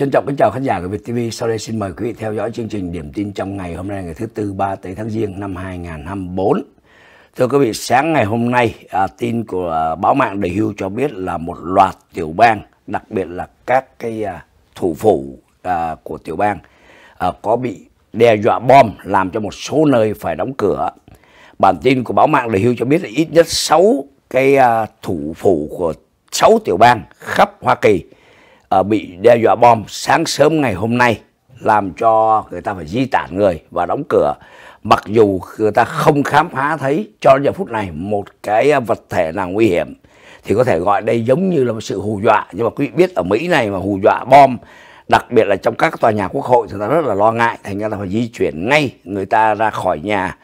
Trân trọng kính chào khán giả của Việt TV. Sau đây xin mời quý vị theo dõi chương trình Điểm tin trong ngày hôm nay ngày thứ tư 3 tới tháng Giêng năm 2024. Thưa quý vị, sáng ngày hôm nay, à, tin của à, báo mạng Đầy Hưu cho biết là một loạt tiểu bang, đặc biệt là các cái à, thủ phủ à, của tiểu bang à, có bị đe dọa bom làm cho một số nơi phải đóng cửa. Bản tin của báo mạng Đầy Hưu cho biết là ít nhất 6 cái à, thủ phủ của 6 tiểu bang khắp Hoa Kỳ uh, bị đe dọa bom sáng sớm ngày hôm nay làm cho người ta phải di tản người và đóng cửa mặc dù người ta không khám phá thấy cho đến giờ phút này một cái vật thể nào nguy hiểm thì có thể gọi đây giống như là một sự hù dọa nhưng mà quý vị biết ở Mỹ này mà hù dọa bom đặc biệt là trong các tòa nhà quốc hội thì ta rất là lo ngại thành ra ta phải di chuyển ngay người ta ra khỏi nhà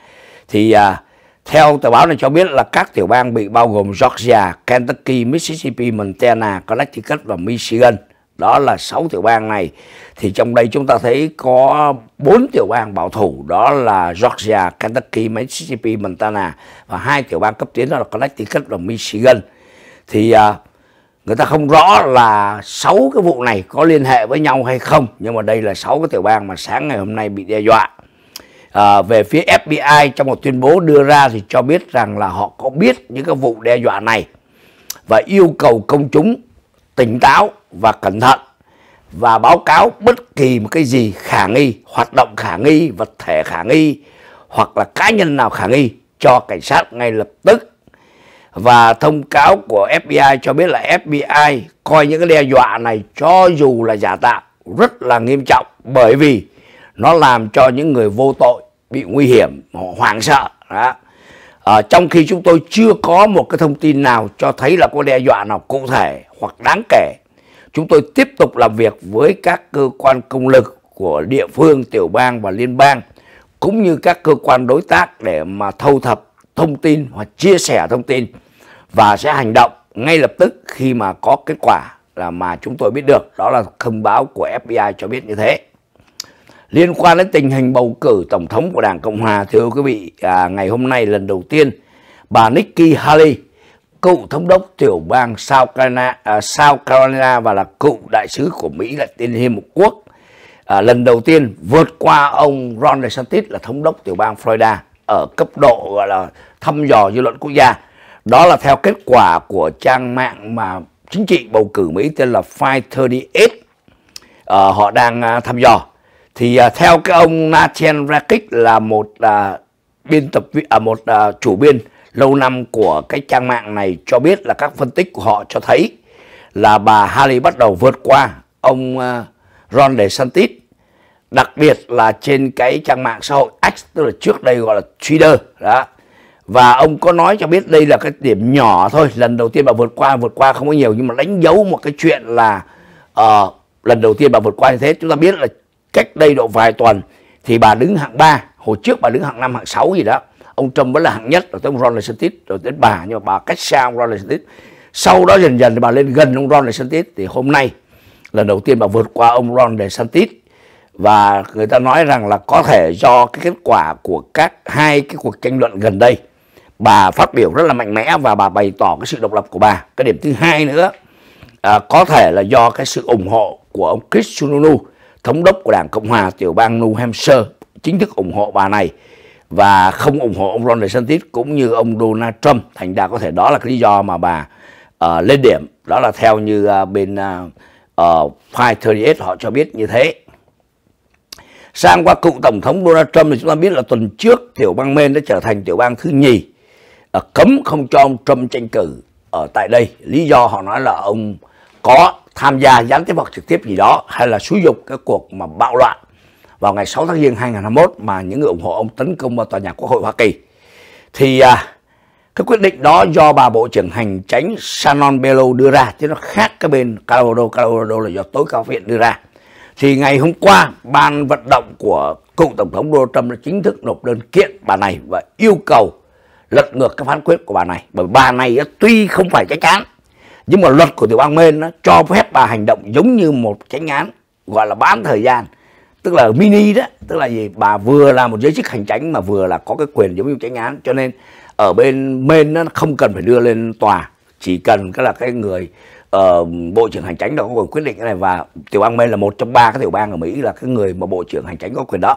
thì à, theo tờ báo này cho biết là các tiểu bang bị bao gồm Georgia, Kentucky, Mississippi, Montana, Connecticut và Michigan đó là 6 tiểu bang này thì trong đây chúng ta thấy có bốn tiểu bang bảo thủ đó là Georgia, Kentucky, Mississippi, Montana và hai tiểu bang cấp tiến đó là Connecticut và Michigan. Thì uh, người ta không rõ là sáu cái vụ này có liên hệ với nhau hay không nhưng mà đây là sáu cái tiểu bang mà sáng ngày hôm nay bị đe dọa. À, về phía FBI trong một tuyên bố đưa ra thì cho biết rằng là họ có biết những cái vụ đe dọa này và yêu cầu công chúng tỉnh táo và cẩn thận và báo cáo bất kỳ một cái gì khả nghi, hoạt động khả nghi, vật thể khả nghi hoặc là cá nhân nào khả nghi cho cảnh sát ngay lập tức. Và thông cáo của FBI cho biết là FBI coi những cái đe dọa này cho dù là giả tạo rất là nghiêm trọng bởi vì nó làm cho những người vô tội bị nguy hiểm, họ hoảng sợ. Đó à, trong khi chúng tôi chưa có một cái thông tin nào cho thấy là có đe dọa nào cụ thể hoặc đáng kể chúng tôi tiếp tục làm việc với các cơ quan công lực của địa phương tiểu bang và liên bang cũng như các cơ quan đối tác để mà thâu thập thông tin hoặc chia sẻ thông tin và sẽ hành động ngay lập tức khi mà có kết quả là mà chúng tôi biết được đó là thông báo của FBI cho biết như thế liên quan đến tình hình bầu cử tổng thống của Đảng Cộng Hòa. Thưa quý vị, à, ngày hôm nay lần đầu tiên bà Nikki Haley, cựu thống đốc tiểu bang South Carolina, à, South Carolina và là cựu đại sứ của Mỹ lại Liên Hợp Quốc, à, lần đầu tiên vượt qua ông Ron DeSantis là thống đốc tiểu bang Florida ở cấp độ gọi là thăm dò dư luận quốc gia. Đó là theo kết quả của trang mạng mà chính trị bầu cử Mỹ tên là 538. À, họ đang à, thăm dò thì uh, theo cái ông Nathan Rakic là một uh, biên tập à, một uh, chủ biên lâu năm của cái trang mạng này cho biết là các phân tích của họ cho thấy là bà Haley bắt đầu vượt qua ông uh, Ron DeSantis đặc biệt là trên cái trang mạng xã hội X tức là trước đây gọi là Twitter đó và ông có nói cho biết đây là cái điểm nhỏ thôi lần đầu tiên bà vượt qua vượt qua không có nhiều nhưng mà đánh dấu một cái chuyện là uh, lần đầu tiên bà vượt qua như thế chúng ta biết là cách đây độ vài tuần thì bà đứng hạng 3, hồi trước bà đứng hạng 5, hạng 6 gì đó. Ông Trump vẫn là hạng nhất, rồi tới ông Ron DeSantis, rồi tới bà, nhưng mà bà cách xa ông Ron DeSantis. Sau đó dần dần thì bà lên gần ông Ron DeSantis, thì hôm nay lần đầu tiên bà vượt qua ông Ron DeSantis và người ta nói rằng là có thể do cái kết quả của các hai cái cuộc tranh luận gần đây bà phát biểu rất là mạnh mẽ và bà bày tỏ cái sự độc lập của bà cái điểm thứ hai nữa à, có thể là do cái sự ủng hộ của ông Chris Sununu thống đốc của đảng Cộng hòa tiểu bang New Hampshire chính thức ủng hộ bà này và không ủng hộ ông Ron DeSantis cũng như ông Donald Trump. Thành ra có thể đó là cái lý do mà bà uh, lên điểm. Đó là theo như uh, bên uh, uh, 538 họ cho biết như thế. Sang qua cựu Tổng thống Donald Trump thì chúng ta biết là tuần trước tiểu bang Maine đã trở thành tiểu bang thứ nhì uh, cấm không cho ông Trump tranh cử ở tại đây. Lý do họ nói là ông có tham gia gián tiếp hoặc trực tiếp gì đó hay là xúi dục cái cuộc mà bạo loạn vào ngày 6 tháng Giêng 2021 mà những người ủng hộ ông tấn công vào tòa nhà Quốc hội Hoa Kỳ. Thì à, cái quyết định đó do bà Bộ trưởng Hành tránh Shannon Bellow đưa ra chứ nó khác cái bên Colorado, Colorado là do tối cao viện đưa ra. Thì ngày hôm qua, ban vận động của cựu Tổng thống Donald Trump đã chính thức nộp đơn kiện bà này và yêu cầu lật ngược cái phán quyết của bà này. Bởi bà này tuy không phải cái chán nhưng mà luật của tiểu bang Maine nó cho phép bà hành động giống như một tránh án gọi là bán thời gian tức là mini đó tức là gì bà vừa là một giới chức hành tránh mà vừa là có cái quyền giống như tránh án cho nên ở bên Maine nó không cần phải đưa lên tòa chỉ cần cái là cái người uh, bộ trưởng hành tránh đó có quyền quyết định cái này và tiểu bang Maine là một trong ba cái tiểu bang ở Mỹ là cái người mà bộ trưởng hành tránh có quyền đó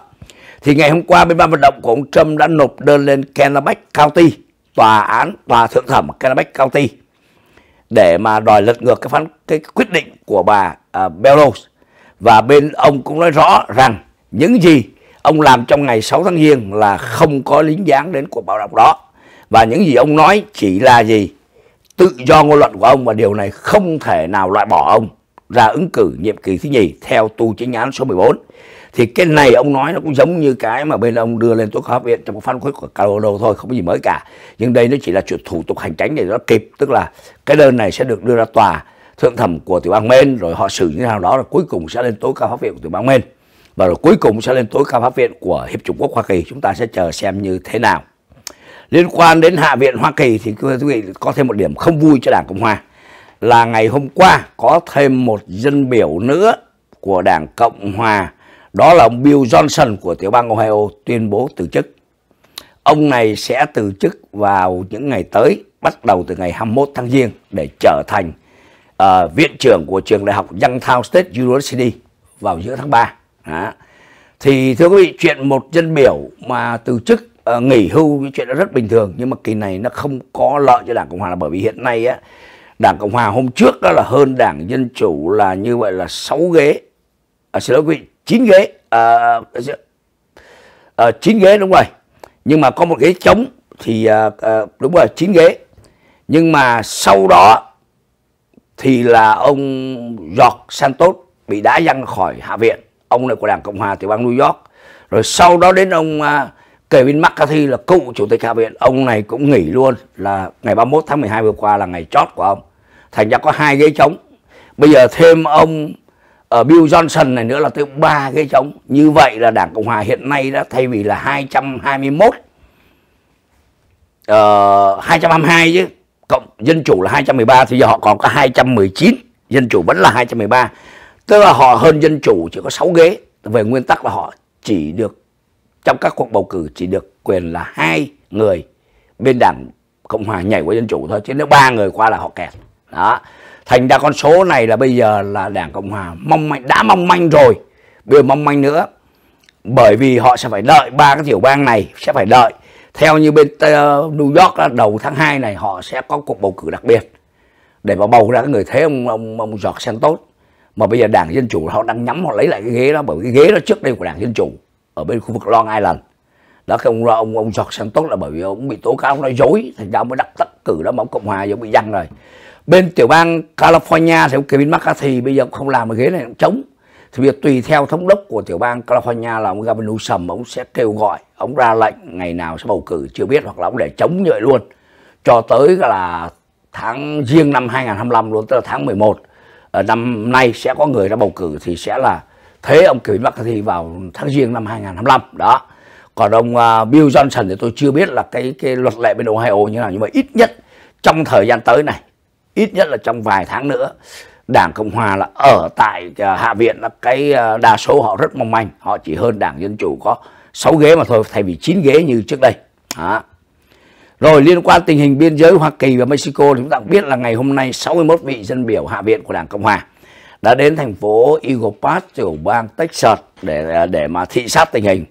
thì ngày hôm qua bên ban vận động của ông Trump đã nộp đơn lên Kennebec County tòa án tòa thượng thẩm Kennebec County để mà đòi lật ngược cái phán cái quyết định của bà uh, Belarus và bên ông cũng nói rõ rằng những gì ông làm trong ngày 6 tháng giêng là không có lính dáng đến cuộc bạo động đó và những gì ông nói chỉ là gì tự do ngôn luận của ông và điều này không thể nào loại bỏ ông ra ứng cử nhiệm kỳ thứ nhì theo tu chính án số 14 thì cái này ông nói nó cũng giống như cái mà bên ông đưa lên thuốc hóa học viện trong một phát khuất của Colorado thôi không có gì mới cả nhưng đây nó chỉ là chuyện thủ tục hành tránh để nó kịp tức là cái đơn này sẽ được đưa ra tòa thượng thẩm của tiểu bang Maine rồi họ xử như thế nào đó là cuối cùng sẽ lên tối cao pháp viện của tiểu bang Maine và rồi cuối cùng sẽ lên tối cao pháp viện của hiệp chủng quốc Hoa Kỳ chúng ta sẽ chờ xem như thế nào liên quan đến hạ viện Hoa Kỳ thì quý vị có thêm một điểm không vui cho đảng Cộng hòa là ngày hôm qua có thêm một dân biểu nữa của đảng Cộng hòa đó là ông Bill Johnson của tiểu bang Ohio tuyên bố từ chức. Ông này sẽ từ chức vào những ngày tới, bắt đầu từ ngày 21 tháng Giêng để trở thành uh, viện trưởng của trường đại học Youngtown State University vào giữa tháng 3. Đó. Thì thưa quý vị, chuyện một dân biểu mà từ chức uh, nghỉ hưu cái chuyện đó rất bình thường nhưng mà kỳ này nó không có lợi cho Đảng Cộng hòa là bởi vì hiện nay á Đảng Cộng hòa hôm trước đó là hơn Đảng Dân chủ là như vậy là 6 ghế. À, xin lỗi quý vị, chín ghế à, à, 9 ghế đúng rồi nhưng mà có một ghế trống thì à, à, đúng rồi chín ghế nhưng mà sau đó thì là ông George Santos bị đá văng khỏi Hạ viện ông này của đảng Cộng hòa từ bang New York rồi sau đó đến ông à, Kevin McCarthy là cựu chủ tịch Hạ viện ông này cũng nghỉ luôn là ngày 31 tháng 12 vừa qua là ngày chót của ông thành ra có hai ghế trống bây giờ thêm ông ở ờ, Bill Johnson này nữa là tới ba ghế trống như vậy là Đảng Cộng hòa hiện nay đã thay vì là 221 uh, 222 chứ cộng dân chủ là 213 thì giờ họ còn có 219 dân chủ vẫn là 213 tức là họ hơn dân chủ chỉ có 6 ghế về nguyên tắc là họ chỉ được trong các cuộc bầu cử chỉ được quyền là hai người bên đảng cộng hòa nhảy qua dân chủ thôi chứ nếu ba người qua là họ kẹt đó thành ra con số này là bây giờ là đảng cộng hòa mong manh đã mong manh rồi bây giờ mong manh nữa bởi vì họ sẽ phải đợi ba cái tiểu bang này sẽ phải đợi theo như bên ờ, New York là đầu tháng 2 này họ sẽ có cuộc bầu cử đặc biệt để mà bầu ra cái người thế ông ông ông giọt sen tốt mà bây giờ đảng dân chủ họ đang nhắm họ lấy lại cái ghế đó bởi vì cái ghế đó trước đây của đảng dân chủ ở bên khu vực Long Island đó cái ông ông ông giọt sen tốt là bởi vì ông bị tố cáo ông nói dối thành ra ông mới đắc tất cử đó mà ông cộng hòa giờ bị giăng rồi bên tiểu bang California thì ông Kevin McCarthy bây giờ không làm cái ghế này cũng trống thì việc tùy theo thống đốc của tiểu bang California là ông Gavin Newsom ông sẽ kêu gọi ông ra lệnh ngày nào sẽ bầu cử chưa biết hoặc là ông để chống như luôn cho tới là tháng riêng năm 2025 luôn tức là tháng 11 ở ờ, năm nay sẽ có người ra bầu cử thì sẽ là thế ông Kevin McCarthy vào tháng riêng năm 2025 đó còn ông ờ, Bill Johnson thì tôi chưa biết là cái cái luật lệ bên Ohio như nào nhưng mà ít nhất trong thời gian tới này ít nhất là trong vài tháng nữa Đảng Cộng Hòa là ở tại à, Hạ viện là cái à, đa số họ rất mong manh, họ chỉ hơn Đảng Dân Chủ có 6 ghế mà thôi thay vì 9 ghế như trước đây. Đó. Rồi liên quan tình hình biên giới Hoa Kỳ và Mexico thì chúng ta cũng biết là ngày hôm nay 61 vị dân biểu Hạ viện của Đảng Cộng Hòa đã đến thành phố Eagle Pass tiểu bang Texas để à, để mà thị sát tình hình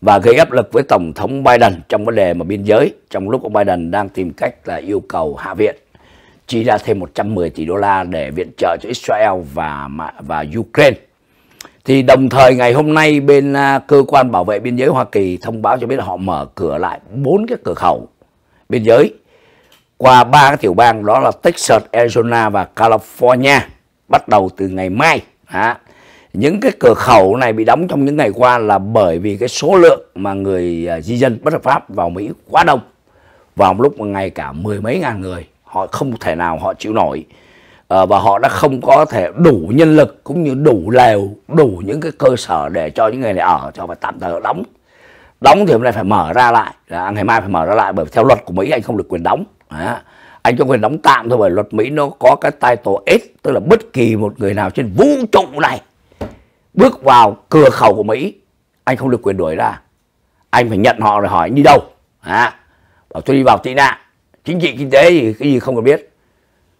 và gây áp lực với Tổng thống Biden trong vấn đề mà biên giới trong lúc ông Biden đang tìm cách là yêu cầu Hạ viện chi ra thêm 110 tỷ đô la để viện trợ cho Israel và và Ukraine. Thì đồng thời ngày hôm nay bên à, cơ quan bảo vệ biên giới Hoa Kỳ thông báo cho biết họ mở cửa lại bốn cái cửa khẩu biên giới qua ba cái tiểu bang đó là Texas, Arizona và California bắt đầu từ ngày mai. Đó. Những cái cửa khẩu này bị đóng trong những ngày qua là bởi vì cái số lượng mà người à, di dân bất hợp pháp vào Mỹ quá đông vào một lúc một ngày cả mười mấy ngàn người họ không thể nào họ chịu nổi à, và họ đã không có thể đủ nhân lực cũng như đủ lều đủ những cái cơ sở để cho những người này ở cho phải tạm thời đóng đóng thì hôm nay phải mở ra lại là ngày mai phải mở ra lại bởi theo luật của mỹ anh không được quyền đóng à, anh có quyền đóng tạm thôi bởi luật mỹ nó có cái tổ s tức là bất kỳ một người nào trên vũ trụ này bước vào cửa khẩu của mỹ anh không được quyền đuổi ra anh phải nhận họ rồi hỏi anh đi đâu à, bảo tôi đi vào tị nạn chính trị kinh tế gì cái gì không cần biết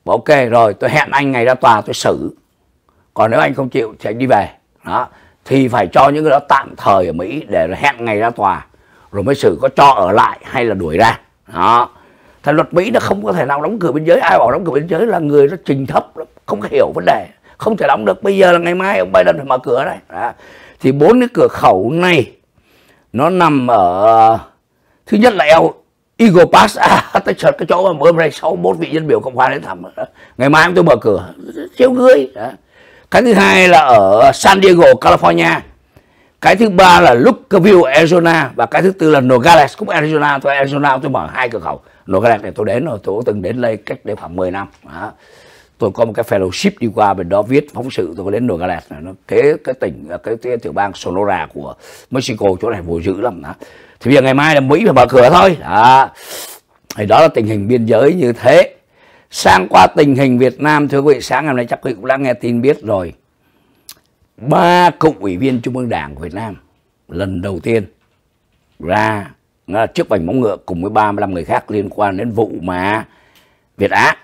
mà ok rồi tôi hẹn anh ngày ra tòa tôi xử còn nếu anh không chịu thì anh đi về đó thì phải cho những người đó tạm thời ở Mỹ để hẹn ngày ra tòa rồi mới xử có cho ở lại hay là đuổi ra đó thì luật Mỹ nó không có thể nào đóng cửa biên giới ai bảo đóng cửa biên giới là người nó trình thấp không hiểu vấn đề không thể đóng được bây giờ là ngày mai ông Biden phải mở cửa đấy đó. thì bốn cái cửa khẩu này nó nằm ở thứ nhất là eo Eagle Pass à, tôi search cái chỗ mà bữa hôm nay bốn vị dân biểu cộng hòa đến thăm ngày mai tôi mở cửa chiếu cưới cái thứ hai là ở San Diego California cái thứ ba là Lukaville Arizona và cái thứ tư là Nogales cũng Arizona tôi Arizona tôi mở hai cửa khẩu Nogales này tôi đến rồi tôi từng đến đây cách đây khoảng 10 năm đó. tôi có một cái fellowship đi qua bên đó viết phóng sự tôi có đến Nogales nó kế cái tỉnh cái, cái tiểu bang Sonora của Mexico chỗ này vô dữ lắm đó thì bây giờ ngày mai là Mỹ phải mở cửa thôi đó thì đó là tình hình biên giới như thế sang qua tình hình Việt Nam thưa quý vị sáng ngày hôm nay chắc quý vị cũng đã nghe tin biết rồi ba cựu ủy viên Trung ương Đảng của Việt Nam lần đầu tiên ra trước vành móng ngựa cùng với 35 người khác liên quan đến vụ mà Việt Á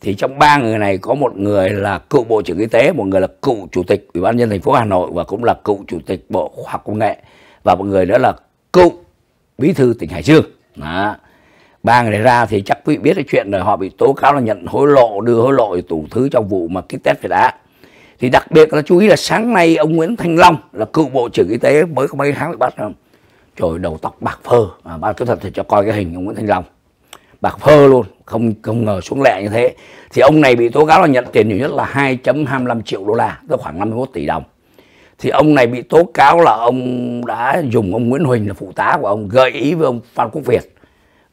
thì trong ba người này có một người là cựu bộ trưởng y tế một người là cựu chủ tịch ủy ban nhân thành phố hà nội và cũng là cựu chủ tịch bộ khoa học công nghệ và một người nữa là cựu bí thư tỉnh Hải Dương. Đó. Ba người này ra thì chắc quý vị biết cái chuyện rồi họ bị tố cáo là nhận hối lộ, đưa hối lộ tủ thứ trong vụ mà kích test về đá. Thì đặc biệt là chú ý là sáng nay ông Nguyễn Thanh Long là cựu bộ trưởng y tế mới có mấy tháng bị bắt không? Trời đầu tóc bạc phơ, à, ban cứ thật thì cho coi cái hình ông Nguyễn Thanh Long. Bạc phơ luôn, không không ngờ xuống lẹ như thế. Thì ông này bị tố cáo là nhận tiền nhiều nhất là 2.25 triệu đô la, tức khoảng 51 tỷ đồng thì ông này bị tố cáo là ông đã dùng ông Nguyễn Huỳnh là phụ tá của ông gợi ý với ông Phan Quốc Việt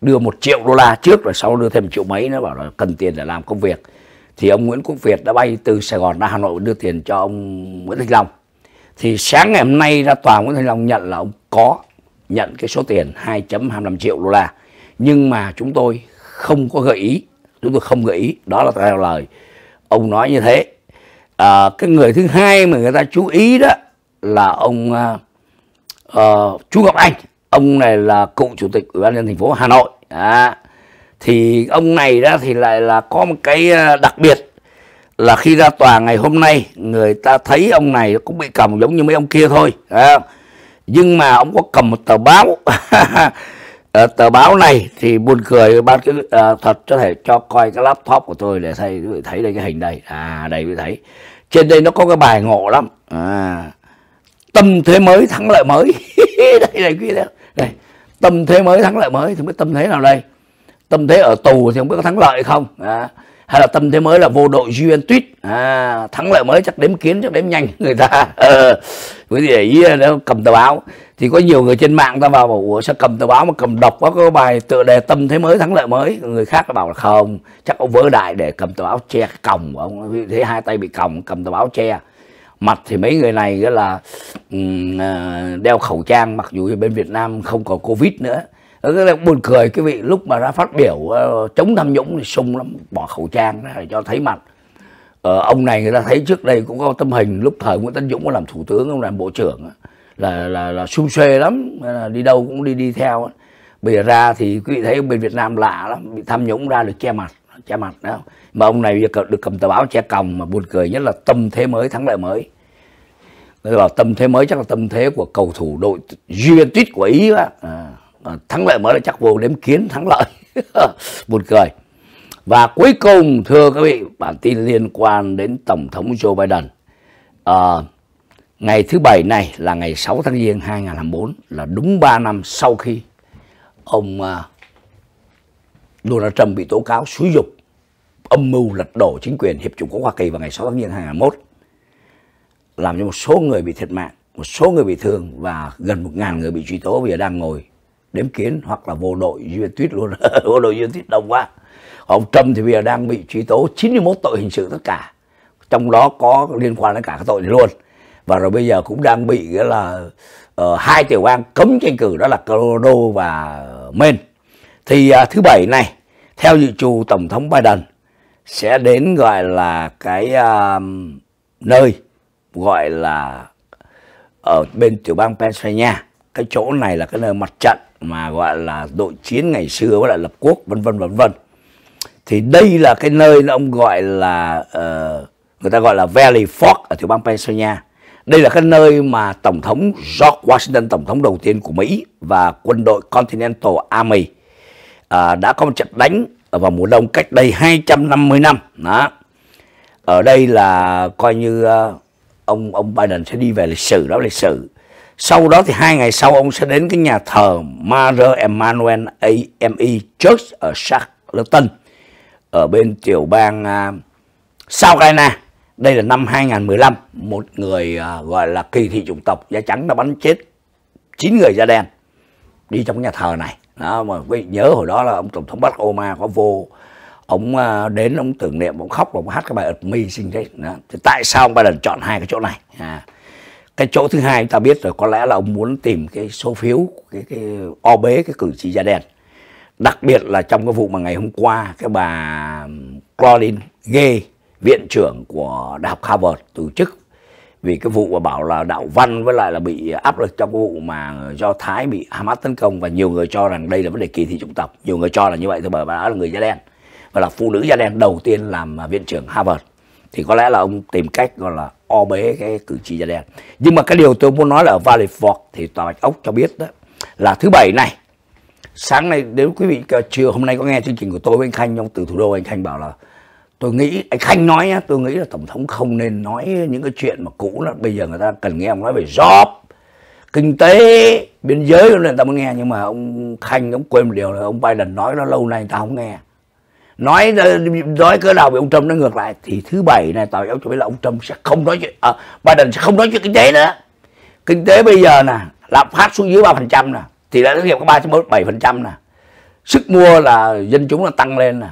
đưa một triệu đô la trước rồi sau đưa thêm triệu mấy nó bảo là cần tiền để làm công việc thì ông Nguyễn Quốc Việt đã bay từ Sài Gòn ra Hà Nội đưa tiền cho ông Nguyễn Thanh Long thì sáng ngày hôm nay ra tòa Nguyễn Thanh Long nhận là ông có nhận cái số tiền 2.25 triệu đô la nhưng mà chúng tôi không có gợi ý chúng tôi không gợi ý đó là theo lời ông nói như thế à, cái người thứ hai mà người ta chú ý đó là ông à, à, Chu Ngọc Anh ông này là cựu chủ tịch ủy ban nhân thành phố Hà Nội à, thì ông này đó thì lại là có một cái đặc biệt là khi ra tòa ngày hôm nay người ta thấy ông này cũng bị cầm giống như mấy ông kia thôi à, nhưng mà ông có cầm một tờ báo à, tờ báo này thì buồn cười bác cái à, thật có thể cho coi cái laptop của tôi để thấy quý thấy đây cái hình đây à đây mới thấy trên đây nó có cái bài ngộ lắm à, tâm thế mới thắng lợi mới đây này quý đó đây tâm thế mới thắng lợi mới thì biết tâm thế nào đây tâm thế ở tù thì không biết có thắng lợi không à, hay là tâm thế mới là vô đội duyên tuyết à, thắng lợi mới chắc đếm kiến chắc đếm nhanh người ta ờ, quý vị để ý cầm tờ báo thì có nhiều người trên mạng ta vào bảo ủa sao cầm tờ báo mà cầm đọc có cái bài tựa đề tâm thế mới thắng lợi mới người khác bảo là không chắc ông vỡ đại để cầm tờ báo che còng ông thế hai tay bị còng cầm tờ báo che mặt thì mấy người này là à, đeo khẩu trang mặc dù bên Việt Nam không còn covid nữa cái là buồn cười cái vị lúc mà ra phát biểu ờ, chống tham nhũng thì sung lắm bỏ khẩu trang để cho thấy mặt ờ, ông này người ta thấy trước đây cũng có tâm hình lúc thời Nguyễn Tấn Dũng có làm thủ tướng ông làm bộ trưởng là là là xung xuê lắm đi đâu cũng đi đi theo bây giờ ra thì quý vị thấy bên Việt Nam lạ lắm bị tham nhũng ra được che mặt che mặt đó mà ông này giờ được cầm tờ báo che còng mà buồn cười nhất là tâm thế mới thắng lợi mới Người bảo tâm thế mới chắc là tâm thế của cầu thủ đội Juventus của Ý à, à, thắng lợi mới là chắc vô đếm kiến thắng lợi. Buồn cười. Và cuối cùng thưa các vị, bản tin liên quan đến Tổng thống Joe Biden. À, Ngày thứ bảy này là ngày 6 tháng Giêng 2024 là đúng 3 năm sau khi ông à, Donald Trump bị tố cáo xúi dục âm mưu lật đổ chính quyền Hiệp chủng quốc Hoa Kỳ vào ngày 6 tháng Giêng 2021 làm cho một số người bị thiệt mạng, một số người bị thương và gần 1.000 người bị truy tố vì đang ngồi đếm kiến hoặc là vô đội duyên tuyết luôn, vô đội duyên tuyết đông quá. Ông Trump thì bây giờ đang bị truy tố 91 tội hình sự tất cả, trong đó có liên quan đến cả các tội này luôn và rồi bây giờ cũng đang bị là uh, hai tiểu bang cấm tranh cử đó là Colorado và Maine thì uh, thứ bảy này theo dự trù tổng thống Biden sẽ đến gọi là cái uh, nơi gọi là ở bên tiểu bang Pennsylvania cái chỗ này là cái nơi mặt trận mà gọi là đội chiến ngày xưa với lại lập quốc vân vân vân vân thì đây là cái nơi ông gọi là uh, người ta gọi là Valley Fork ở tiểu bang Pennsylvania đây là cái nơi mà Tổng thống George Washington, Tổng thống đầu tiên của Mỹ và quân đội Continental Army à, đã có một trận đánh vào mùa đông cách đây 250 năm. Đó. Ở đây là coi như à, ông ông Biden sẽ đi về lịch sử, đó lịch sử. Sau đó thì hai ngày sau ông sẽ đến cái nhà thờ Mother Emmanuel AME Church ở Charleston ở bên tiểu bang uh, South Carolina đây là năm 2015, một người à, gọi là kỳ thị chủng tộc da trắng đã bắn chết 9 người da đen đi trong nhà thờ này. Đó, mà quý vị nhớ hồi đó là ông Tổng thống Barack Obama có vô, ông à, đến, ông tưởng niệm, ông khóc, ông hát cái bài At Me Sinh đấy. Đó. Thì tại sao ông Biden chọn hai cái chỗ này? À, cái chỗ thứ hai ta biết rồi có lẽ là ông muốn tìm cái số phiếu cái, cái o bế cái cử tri da đen đặc biệt là trong cái vụ mà ngày hôm qua cái bà um, Claudine Gay viện trưởng của đại học Harvard từ chức vì cái vụ mà bảo là đạo văn với lại là bị áp lực trong cái vụ mà do Thái bị Hamas tấn công và nhiều người cho rằng đây là vấn đề kỳ thị chủng tộc nhiều người cho là như vậy thôi bởi bà là người da đen và là phụ nữ da đen đầu tiên làm viện trưởng Harvard thì có lẽ là ông tìm cách gọi là o bế cái cử tri da đen nhưng mà cái điều tôi muốn nói là ở Valley Fork thì tòa bạch ốc cho biết đó là thứ bảy này sáng nay nếu quý vị trưa hôm nay có nghe chương trình của tôi với anh Khanh trong từ thủ đô anh Khanh bảo là tôi nghĩ anh khanh nói nhá tôi nghĩ là tổng thống không nên nói những cái chuyện mà cũ là bây giờ người ta cần nghe ông nói về job kinh tế biên giới người ta mới nghe nhưng mà ông khanh ông quên một điều là ông biden nói nó lâu nay người ta không nghe nói nói cỡ nào về ông trump nó ngược lại thì thứ bảy này tao giáo cho biết là ông trump sẽ không nói chuyện à, biden sẽ không nói chuyện kinh tế nữa kinh tế bây giờ nè lạm phát xuống dưới ba phần trăm nè thì đã thất nghiệp có ba bảy phần trăm nè sức mua là dân chúng là tăng lên nè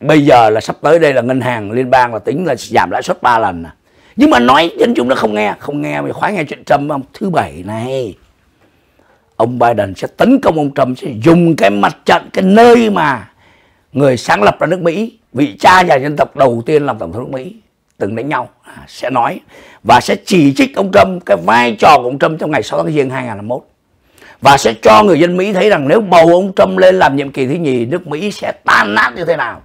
bây giờ là sắp tới đây là ngân hàng liên bang là tính là giảm lãi suất 3 lần à. nhưng mà nói dân chúng nó không nghe không nghe mày khoái nghe chuyện Trump không thứ bảy này ông Biden sẽ tấn công ông Trump sẽ dùng cái mặt trận cái nơi mà người sáng lập ra nước Mỹ vị cha nhà dân tộc đầu tiên làm tổng thống nước Mỹ từng đánh nhau à, sẽ nói và sẽ chỉ trích ông Trump cái vai trò của ông Trump trong ngày 6 tháng giêng 2021 và sẽ cho người dân Mỹ thấy rằng nếu bầu ông Trump lên làm nhiệm kỳ thứ nhì nước Mỹ sẽ tan nát như thế nào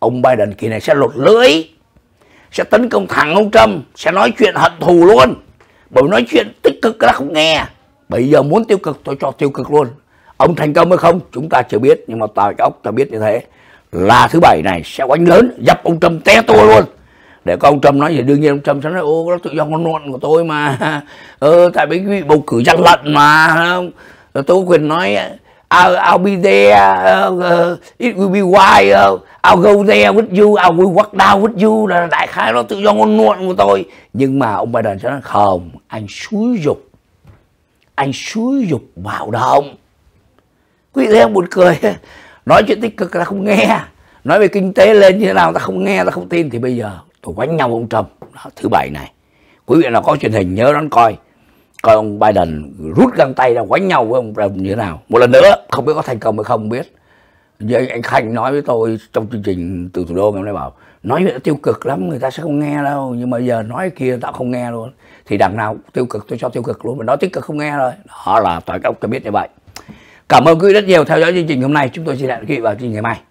ông Biden kỳ này sẽ lột lưới sẽ tấn công thẳng ông Trump sẽ nói chuyện hận thù luôn bởi nói chuyện tích cực đã không nghe bây giờ muốn tiêu cực tôi cho tiêu cực luôn ông thành công hay không chúng ta chưa biết nhưng mà tại cái ốc ta biết như thế là thứ bảy này sẽ oanh lớn dập ông Trump té tua à. luôn để có ông Trump nói gì đương nhiên ông Trump sẽ nói ô đó tự do con luận của tôi mà ờ, tại vì bầu cử gian lận mà tôi có quyền nói I'll, I'll be there. Uh, uh, it will be why uh, I'll go there with you. I will walk down with you. Là đại khái nó tự do ngôn luận của tôi. Nhưng mà ông Biden sẽ nói không. Anh xúi dục. Anh xúi dục bạo động. Quý vị thấy không buồn cười. Nói chuyện tích cực ta không nghe. Nói về kinh tế lên như thế nào ta không nghe, ta không tin. Thì bây giờ tôi quánh nhau ông Trump. Đó, thứ bảy này. Quý vị nào có truyền hình nhớ đón coi coi ông Biden rút găng tay ra quánh nhau với ông Trump như thế nào một lần nữa không biết có thành công hay không biết như anh, anh Khanh nói với tôi trong chương trình từ thủ đô ngày hôm nay bảo nói chuyện tiêu cực lắm người ta sẽ không nghe đâu nhưng mà giờ nói kia tao không nghe luôn thì đằng nào tiêu cực tôi cho tiêu cực luôn mà nói tích cực không nghe rồi đó là tòa cốc cho biết như vậy cảm ơn quý vị rất nhiều theo dõi chương trình hôm nay chúng tôi xin hẹn quý vị vào chương trình ngày mai